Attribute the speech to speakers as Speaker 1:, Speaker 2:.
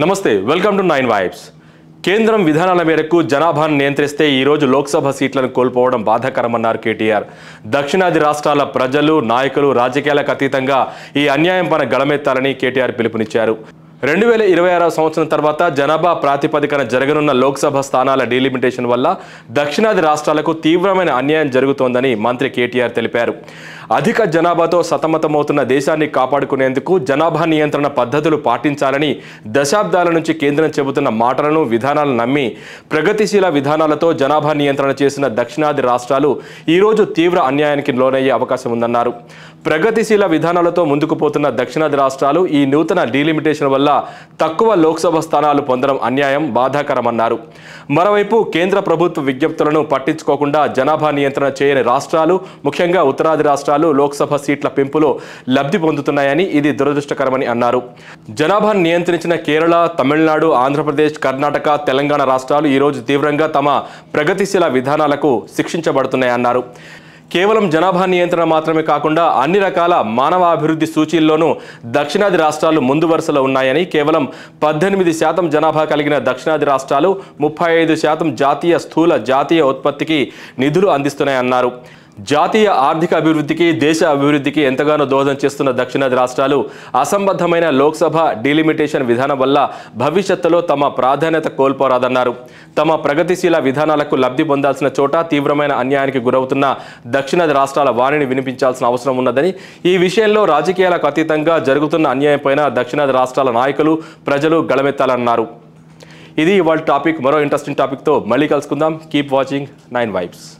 Speaker 1: నమస్తే welcome to nine vibes కేంద్రం విధానాల మేరకు జనాభాను నియంత్రిస్తే ఈరోజు లోక్సభ సీట్లను కోల్పోవడం బాధాకరమన్నారు కేటీఆర్ దక్షిణాది రాష్ట్రాల ప్రజలు నాయకులు రాజకీయాలకు అతీతంగా ఈ అన్యాయం పైన గళమెత్తాలని కేటీఆర్ పిలుపునిచ్చారు రెండు వేల ఇరవై ఆరో సంవత్సరం తర్వాత జనాభా ప్రాతిపదికన జరగనున్న లోక్సభ స్థానాల డీలిమిటేషన్ వల్ల దక్షిణాది రాష్ట్రాలకు తీవ్రమైన అన్యాయం జరుగుతోందని మంత్రి కేటీఆర్ తెలిపారు అధిక జనాభాతో సతమతమవుతున్న దేశాన్ని కాపాడుకునేందుకు జనాభా నియంత్రణ పద్ధతులు పాటించాలని దశాబ్దాల నుంచి కేంద్రం చెబుతున్న మాటలను విధానాలను నమ్మి ప్రగతిశీల విధానాలతో జనాభా నియంత్రణ చేసిన దక్షిణాది రాష్ట్రాలు ఈరోజు తీవ్ర అన్యాయానికి లోనయ్యే అవకాశం ఉందన్నారు ప్రగతిశీల విధానాలతో ముందుకు పోతున్న దక్షిణాది రాష్ట్రాలు ఈ నూతన డీలిమిటేషన్ వల్ల తక్కువ లోక్సభ స్థానాలు పొందడం అన్యాయం బాధాకరమన్నారు మరోవైపు కేంద్ర ప్రభుత్వ విజ్ఞప్తులను పట్టించుకోకుండా జనాభా నియంత్రణ చేయని రాష్ట్రాలు ముఖ్యంగా ఉత్తరాది రాష్ట్రాలు లోక్సభ సీట్ల పెంపులో లబ్ధి పొందుతున్నాయని ఇది దురదృష్టకరమని అన్నారు జనాభా నియంత్రించిన కేరళ తమిళనాడు ఆంధ్రప్రదేశ్ కర్ణాటక తెలంగాణ రాష్ట్రాలు ఈరోజు తీవ్రంగా తమ ప్రగతిశీల విధానాలకు శిక్షించబడుతున్నాయన్నారు కేవలం జనాభా నియంత్రణ మాత్రమే కాకుండా అన్ని రకాల మానవాభివృద్ధి సూచీల్లోనూ దక్షిణాది రాష్ట్రాలు ముందు వరుసలో ఉన్నాయని కేవలం పద్దెనిమిది శాతం జనాభా కలిగిన దక్షిణాది రాష్ట్రాలు ముప్పై ఐదు శాతం జాతీయ స్థూల జాతీయ ఉత్పత్తికి నిధులు అందిస్తున్నాయన్నారు జాతీయ ఆర్థిక అభివృద్ధికి దేశ అభివృద్ధికి ఎంతగానో దోహదం చేస్తున్న దక్షిణాది రాష్ట్రాలు అసంబద్ధమైన లోక్సభ డీలిమిటేషన్ విధానం వల్ల భవిష్యత్తులో తమ ప్రాధాన్యత కోల్పోరాదన్నారు తమ ప్రగతిశీల విధానాలకు లబ్ధి పొందాల్సిన చోట తీవ్రమైన అన్యాయానికి గురవుతున్న దక్షిణాది రాష్ట్రాల వాణిని వినిపించాల్సిన అవసరం ఉన్నదని ఈ విషయంలో రాజకీయాలకు అతీతంగా జరుగుతున్న అన్యాయంపైన దక్షిణాది రాష్ట్రాల నాయకులు ప్రజలు గళమెత్తాలన్నారు ఇది ఇవాళ టాపిక్ మరో ఇంట్రెస్టింగ్ టాపిక్తో మళ్ళీ కలుసుకుందాం కీప్ వాచింగ్ నైన్ వైబ్స్